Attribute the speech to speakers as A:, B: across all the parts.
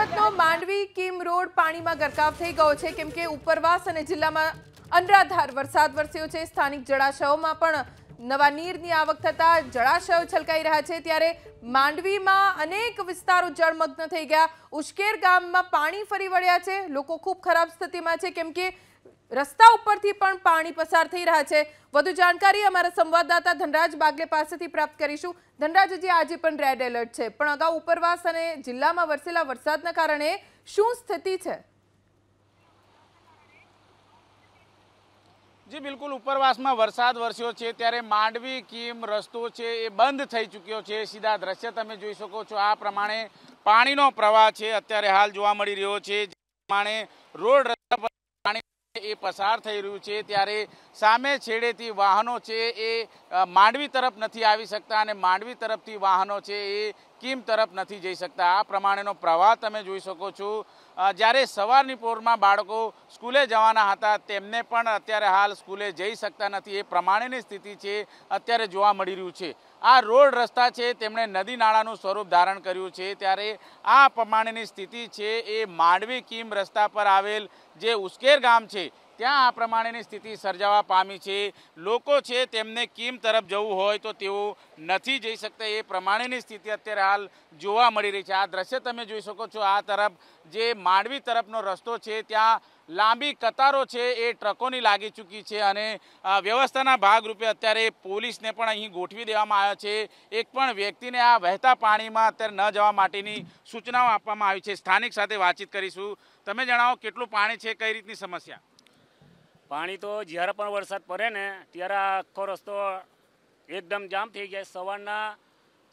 A: સુરતનો Mandvi Kim road પાણીમાં ગરકાવ થઈ ગયો છે કેમ કે ઉપરવાસ અને જિલ્લામાં અનરાધાર વરસાદ વરસ્યો છે સ્થાનિક જળાશયોમાં પણ નવા નીરની આવક થતાં જળાશયો છલકાઈ રહ્યા છે ત્યારે માંડવીમાં અનેક વિસ્તારો જળમગ્ન થઈ ગયા ઉશ્કેર ગામમાં પાણી ફરી વળ્યા છે લોકો ખૂબ ખરાબ સ્થિતિમાં છે કેમ કે રસ્તા ઉપરથી પણ પાણી પસાર થઈ રહ્યા છે વધુ જાણકારી અમારા સંવાદદાતા ધનરાજ બાગલે પાસેથી પ્રાપ્ત કરીશું ધનરાજજી આજે પણ રેડ એલર્ટ છે પણ અગાઉ ઉપરવાસ અને જિલ્લામાં વરસેલા વરસાદના કારણે શું સ્થિતિ છે
B: જી બિલકુલ ઉપરવાસમાં વરસાદ વરસ્યો છે ત્યારે માંડવી કીમ રસ્તો છે એ બંધ થઈ ચૂક્યો છે સીધા દ્રશ્ય તમે જોઈ શકો છો આ પ્રમાણે પાણીનો પ્રવાહ છે અત્યારે હાલ જોવા મળી રહ્યો છે પ્રમાણે રોડ રસ્તા પર પાણી એ પસાર થઈ રહ્યું છે ત્યારે સામે છેડેથી વાહનો છે એ માંડવી તરફ નથી આવી શકતા અને માંડવી તરફથી વાહનો છે એ કિમ તરફ નથી જઈ શકતા આ પ્રમાણેનો પ્રવાહ તમે જોઈ શકો છો જ્યારે સવારની પોરમાં બાળકો સ્કૂલે જવાના હતા તેમને પણ અત્યારે હાલ સ્કૂલે જઈ શકતા નથી એ પ્રમાણેની સ્થિતિ છે અત્યારે જોવા મળી રહ્યું છે આ રોડ રસ્તા છે તેમણે નદી નાળાનું સ્વરૂપ ધારણ કર્યું છે ત્યારે આ પ્રમાણેની સ્થિતિ છે એ માંડવી કિમ રસ્તા પર આવેલ જે ઉશ્કેર ગામ છે ત્યાં આ પ્રમાણેની સ્થિતિ સર્જાવા પામી છે લોકો છે તેમને કીમ તરફ જવું હોય તો તેઓ નથી જઈ શકતા એ પ્રમાણેની સ્થિતિ અત્યારે હાલ જોવા મળી રહી છે આ દ્રશ્ય તમે જોઈ શકો છો આ તરફ જે માંડવી તરફનો રસ્તો છે ત્યાં લાંબી કતારો છે એ ટ્રકોની લાગી ચૂકી છે અને વ્યવસ્થાના ભાગરૂપે અત્યારે પોલીસને પણ અહીં ગોઠવી દેવામાં આવ્યા છે એક પણ વ્યક્તિને આ વહેતા પાણીમાં અત્યારે ન જવા માટેની સૂચનાઓ આપવામાં આવી છે સ્થાનિક સાથે વાતચીત કરીશું તમે જણાવો કેટલું પાણી છે કઈ રીતની સમસ્યા
C: પાણી તો જ્યારે પણ વરસાદ પડે ને ત્યારે આખો રસ્તો એકદમ જામ થઈ ગયા સવારના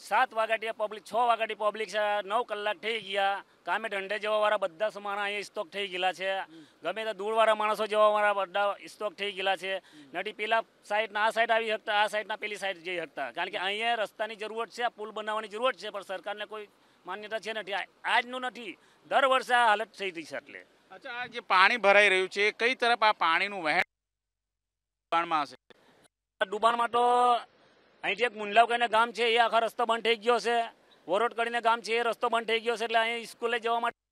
C: સાત વાગ્યાથી પબ્લિક છ વાગ્યાથી પબ્લિક છે નવ કલાક થઈ ગયા કામે ઢંડે જવાવાળા બધા સમાણા અહીંયા સ્ટોક થઈ ગયેલા છે ગમે તે દૂરવાળા માણસો જવાવાળા બધા સ્ટોક થઈ ગયેલા છે નથી પેલા સાઈડના આ સાઈડ આવી શકતા આ સાઈડના પેલી સાઈડ જઈ શકતા કારણ કે અહીંયા રસ્તાની જરૂરત છે પુલ બનાવવાની જરૂરત છે પણ સરકારને કોઈ માન્યતા છે નથી આજનું નથી દર વર્ષે આ હાલત થઈ રહી છે એટલે અચ્છા આ જે
B: પાણી ભરાઈ રહ્યું છે કઈ તરફ આ પાણીનું વહેણ
C: ડુબાણમાં હશે ડુબાણમાં તો અહીંથી એક મુંડલાવ કરીને ગામ છે એ આખા રસ્તો બંધ થઈ ગયો છે વરોડ કરીને ગામ છે એ રસ્તો બંધ થઈ ગયો છે એટલે અહીં સ્કૂલે જવા માટે